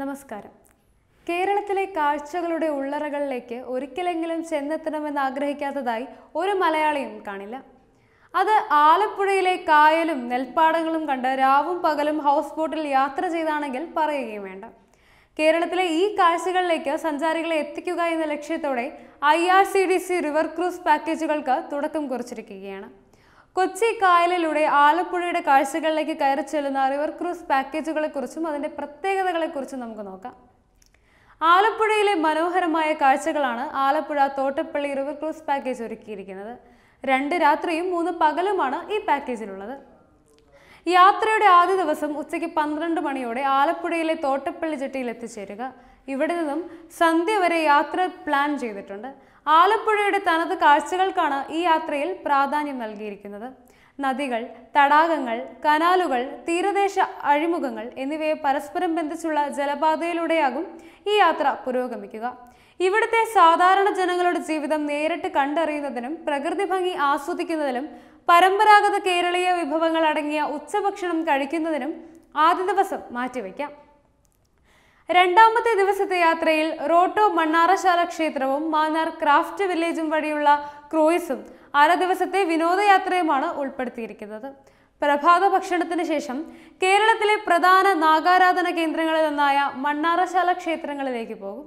നമസ്കാരം കേരളത്തിലെ കാഴ്ചകളുടെ ഉള്ളറകളിലേക്ക് ഒരിക്കലെങ്കിലും ചെന്നെത്തണമെന്ന് ആഗ്രഹിക്കാത്തതായി ഒരു മലയാളിയും കാണില്ല അത് ആലപ്പുഴയിലെ കായലും നെൽപ്പാടങ്ങളും കണ്ട് രാവും പകലും ഹൗസ് ബോട്ടിൽ യാത്ര ചെയ്താണെങ്കിൽ പറയുകയും വേണ്ട കേരളത്തിലെ ഈ കാഴ്ചകളിലേക്ക് സഞ്ചാരികളെ എത്തിക്കുക എന്ന ലക്ഷ്യത്തോടെ I R C D C river cruise പാക്കേജുകൾക്ക് തുടക്കം കുറിച്ചിരിക്കുകയാണ് കൊച്ചി കായലിലൂടെ ആലപ്പുഴയുടെ കാഴ്ചകളിലേക്ക് കയറി ചെല്ലുന്ന റിവർ ക്രൂസ് പാക്കേജുകളെ അതിന്റെ അതിൻ്റെ കുറിച്ചും നമുക്ക് നോക്കാം ആലപ്പുഴയിലെ മനോഹരമായ കാഴ്ചകളാണ് Alappuzha Thottappally river cruise package ഒരുക്കിയിരിക്കുന്നത് രണ്ട് രാത്രിയും മൂന്ന് പകലുമാണ് ഈ പാക്കേജിലുള്ളത് യാത്രയുടെ ആദ്യ ദിവസം ഉച്ചയ്ക്ക് പന്ത്രണ്ട് മണിയോടെ ആലപ്പുഴയിലെ തോട്ടപ്പള്ളി ജെട്ടിയിൽ എത്തിച്ചേരുക ഇവിടെ നിന്നും സന്ധ്യ വരെ യാത്ര പ്ലാൻ ചെയ്തിട്ടുണ്ട് ആലപ്പുഴയുടെ തനത് കാഴ്ചകൾക്കാണ് ഈ യാത്രയിൽ പ്രാധാന്യം നൽകിയിരിക്കുന്നത് നദികൾ തടാകങ്ങൾ കനാലുകൾ തീരദേശ അഴിമുഖങ്ങൾ എന്നിവയെ പരസ്പരം ബന്ധിച്ചുള്ള ജലപാതയിലൂടെയാകും ഈ യാത്ര പുരോഗമിക്കുക ഇവിടുത്തെ സാധാരണ ജനങ്ങളുടെ ജീവിതം നേരിട്ട് കണ്ടറിയുന്നതിനും പ്രകൃതി ഭംഗി ആസ്വദിക്കുന്നതിനും പരമ്പരാഗത കേരളീയ വിഭവങ്ങൾ അടങ്ങിയ ഉച്ചഭക്ഷണം കഴിക്കുന്നതിനും ആദ്യ ദിവസം മാറ്റിവെക്കാം രണ്ടാമത്തെ ദിവസത്തെ യാത്രയിൽ റോട്ടോ മണ്ണാറശാല ക്ഷേത്രവും മാന്നാർ ക്രാഫ്റ്റ് വില്ലേജും വഴിയുള്ള ക്രൂയിസും അര ദിവസത്തെ വിനോദയാത്രയുമാണ് ഉൾപ്പെടുത്തിയിരിക്കുന്നത് പ്രഭാത ഭക്ഷണത്തിന് ശേഷം കേരളത്തിലെ പ്രധാന നാഗാരാധന കേന്ദ്രങ്ങളിൽ ഒന്നായ മണ്ണാറശാല ക്ഷേത്രങ്ങളിലേക്ക് പോകും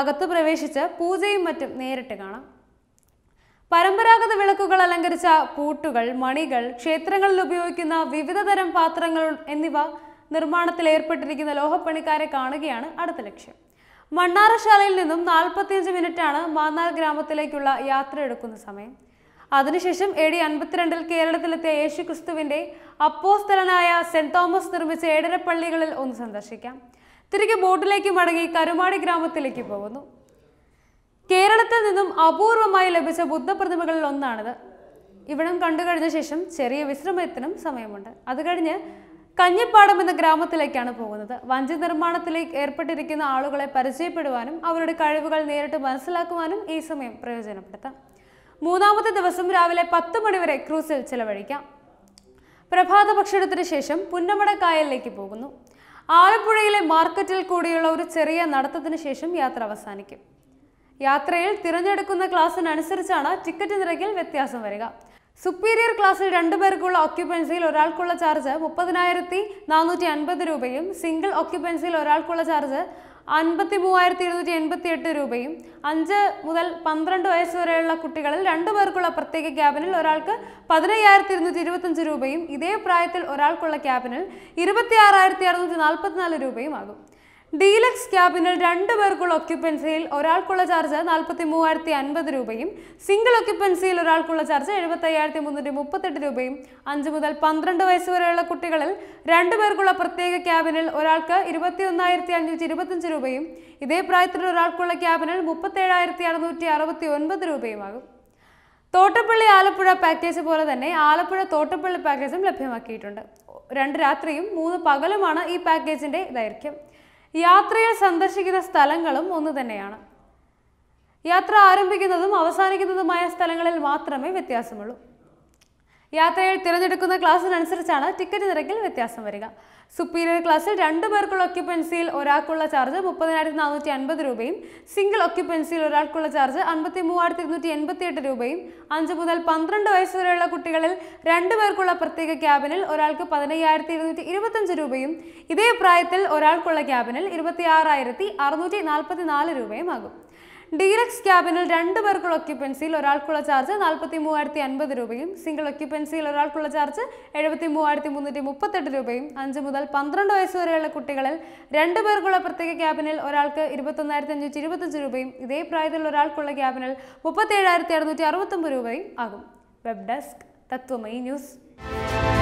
അകത്തു പ്രവേശിച്ച് പൂജയും മറ്റും നേരിട്ട് കാണാം പരമ്പരാഗത വിളക്കുകൾ അലങ്കരിച്ച പൂട്ടുകൾ മണികൾ ക്ഷേത്രങ്ങളിൽ ഉപയോഗിക്കുന്ന വിവിധതരം പാത്രങ്ങൾ എന്നിവ നിർമ്മാണത്തിൽ ഏർപ്പെട്ടിരിക്കുന്ന ലോഹപ്പണിക്കാരെ കാണുകയാണ് അടുത്ത ലക്ഷ്യം മണ്ണാറശാലയിൽ നിന്നും നാൽപ്പത്തിയഞ്ച് മിനിറ്റാണ് മാന്നാർ ഗ്രാമത്തിലേക്കുള്ള യാത്ര എടുക്കുന്ന സമയം അതിനുശേഷം എ ഡി അൻപത്തിരണ്ടിൽ കേരളത്തിലെത്തിയ യേശുക്രിസ്തുവിൻ്റെ അപ്പോസ്തലനായ സെൻറ് തോമസ് നിർമ്മിച്ച ഏഴര പള്ളികളിൽ ഒന്ന് സന്ദർശിക്കാം തിരികെ ബോട്ടിലേക്ക് മടങ്ങി കരുമാടി ഗ്രാമത്തിലേക്ക് പോകുന്നു കേരളത്തിൽ നിന്നും അപൂർവമായി ലഭിച്ച ബുദ്ധപ്രതിമകളിൽ ഒന്നാണിത് ഇവിടം കണ്ടു കഴിഞ്ഞ ശേഷം ചെറിയ വിശ്രമത്തിനും സമയമുണ്ട് അത് കഴിഞ്ഞ് കഞ്ഞിപ്പാടം എന്ന ഗ്രാമത്തിലേക്കാണ് പോകുന്നത് വഞ്ചി നിർമ്മാണത്തിലേക്ക് ഏർപ്പെട്ടിരിക്കുന്ന ആളുകളെ പരിചയപ്പെടുവാനും അവരുടെ കഴിവുകൾ നേരിട്ട് മനസ്സിലാക്കുവാനും ഈ സമയം പ്രയോജനപ്പെടുത്താം മൂന്നാമത്തെ ദിവസം രാവിലെ പത്ത് മണിവരെ ക്രൂസിൽ ചിലവഴിക്കാം പ്രഭാത ഭക്ഷണത്തിന് ശേഷം പുന്നമട കായലിലേക്ക് പോകുന്നു ആലപ്പുഴയിലെ മാർക്കറ്റിൽ കൂടിയുള്ള ഒരു ചെറിയ നടത്തത്തിന് ശേഷം യാത്ര അവസാനിക്കും യാത്രയിൽ തിരഞ്ഞെടുക്കുന്ന ക്ലാസ്സിനനുസരിച്ചാണ് ടിക്കറ്റ് നിരക്കിൽ വ്യത്യാസം വരിക സുപ്പീരിയർ ക്ലാസ്സിൽ രണ്ടു പേർക്കുള്ള ഒക്യുപ്പൻസിയിൽ ഒരാൾക്കുള്ള ചാർജ് മുപ്പതിനായിരത്തി നാനൂറ്റി അൻപത് രൂപയും സിംഗിൾ ഒക്യുപ്പൻസിയിൽ ഒരാൾക്കുള്ള ചാർജ് അൻപത്തി മൂവായിരത്തി ഇരുന്നൂറ്റി എൺപത്തി എട്ട് രൂപയും അഞ്ച് മുതൽ പന്ത്രണ്ട് വയസ്സ് വരെയുള്ള കുട്ടികളിൽ രണ്ടു പേർക്കുള്ള പ്രത്യേക ക്യാബിനിൽ ഒരാൾക്ക് പതിനയ്യായിരത്തി ഇരുന്നൂറ്റി ഇരുപത്തഞ്ച് രൂപയും ഇതേ പ്രായത്തിൽ ഒരാൾക്കുള്ള ക്യാബിനിൽ ഇരുപത്തി ആറായിരത്തി അറുന്നൂറ്റി നാൽപ്പത്തിനാല് രൂപയും ആകും ഡീലക്സ് ക്യാബിനിൽ രണ്ട് പേർക്കുള്ള ഒക്യുപ്പൻസിയിൽ ഒരാൾക്കുള്ള ചാർജ് നാൽപ്പത്തി മൂവായിരത്തി അൻപത് രൂപയും സിംഗിൾ ഒക്യുപ്പൻസിയിൽ ഒരാൾക്കുള്ള ചാർജ് എഴുപത്തി അയ്യായിരത്തി മുന്നൂറ്റി മുപ്പത്തെട്ട് രൂപയും അഞ്ച് മുതൽ പന്ത്രണ്ട് വയസ്സ് വരെയുള്ള കുട്ടികളിൽ രണ്ട് പേർക്കുള്ള പ്രത്യേക ക്യാബിനിൽ ഒരാൾക്ക് ഇരുപത്തി ഒന്നായിരത്തി അഞ്ഞൂറ്റി ഇരുപത്തഞ്ച് രൂപയും ഇതേ പ്രായത്തിലുള്ള ഒരാൾക്കുള്ള ക്യാബിനിൽ മുപ്പത്തേഴായിരത്തി അറുന്നൂറ്റി അറുപത്തി ഒൻപത് രൂപയുമാകും തോട്ടപ്പള്ളി ആലപ്പുഴ പാക്കേജ് പോലെ തന്നെ ആലപ്പുഴ തോട്ടപ്പള്ളി പാക്കേജും ലഭ്യമാക്കിയിട്ടുണ്ട് രണ്ട് രാത്രിയും മൂന്ന് പകലുമാണ് ഈ പാക്കേജിൻ്റെ ദൈർഘ്യം യാത്രയിൽ സന്ദർശിക്കുന്ന സ്ഥലങ്ങളും ഒന്നു തന്നെയാണ് യാത്ര ആരംഭിക്കുന്നതും അവസാനിക്കുന്നതുമായ സ്ഥലങ്ങളിൽ മാത്രമേ വ്യത്യാസമുള്ളൂ യാത്രയിൽ തിരഞ്ഞെടുക്കുന്ന ക്ലാസ്സിനനുസരിച്ചാണ് ടിക്കറ്റ് നിരക്കിൽ വ്യത്യാസം വരിക സുപ്പീരിയർ ക്ലാസ്സിൽ രണ്ട് പേർക്കുള്ള ഒക്യുപ്പൻസിയിൽ ഒരാൾക്കുള്ള ചാർജ് മുപ്പതിനായിരത്തി നാനൂറ്റി അൻപത് രൂപയും സിംഗിൾ ഒക്യുപ്പൻസിയിൽ ഒരാൾക്കുള്ള ചാർജ് അൻപത്തി മൂവായിരത്തി ഇരുന്നൂറ്റി എൺപത്തി എട്ട് രൂപയും അഞ്ച് മുതൽ പന്ത്രണ്ട് വയസ്സ് വരെയുള്ള കുട്ടികളിൽ രണ്ട് പേർക്കുള്ള പ്രത്യേക ക്യാബിനിൽ ഒരാൾക്ക് പതിനയ്യായിരത്തി ഇരുന്നൂറ്റി ഇരുപത്തഞ്ച് രൂപയും ഇതേ പ്രായത്തിൽ ഒരാൾക്കുള്ള ക്യാബിനിൽ ഇരുപത്തി ആറായിരത്തി അറുന്നൂറ്റി നാൽപ്പത്തി നാല് രൂപയും ആകും ഡീലക്സ് ക്യാബിനിൽ രണ്ട് പേർക്കുള്ള ഒക്യുപ്പൻസിയിൽ ഒരാൾക്കുള്ള ചാർജ് നാൽപ്പത്തി മൂവായിരത്തി അൻപത് രൂപയും സിംഗിൾ ഒക്യുപ്പൻസിയിൽ ഒരാൾക്കുള്ള ചാർജ് എഴുപത്തി മൂവായിരത്തി മുന്നൂറ്റി മുപ്പത്തെട്ട് രൂപയും അഞ്ച് മുതൽ പന്ത്രണ്ട് വയസ്സ് വരെയുള്ള കുട്ടികളിൽ രണ്ട് പേർക്കുള്ള പ്രത്യേക ക്യാബിനിൽ ഒരാൾക്ക് ഇരുപത്തൊന്നായിരത്തി അഞ്ഞൂറ്റി ഇരുപത്തഞ്ച് രൂപയും ഇതേ പ്രായത്തിൽ ഒരാൾക്കുള്ള ക്യാബിനിൽ മുപ്പത്തി ഏഴായിരത്തി അറുന്നൂറ്റി അറുപത്തൊമ്പത് രൂപയും ആകും വെബ് ഡെസ്ക് തത്വമൈ ന്യൂസ്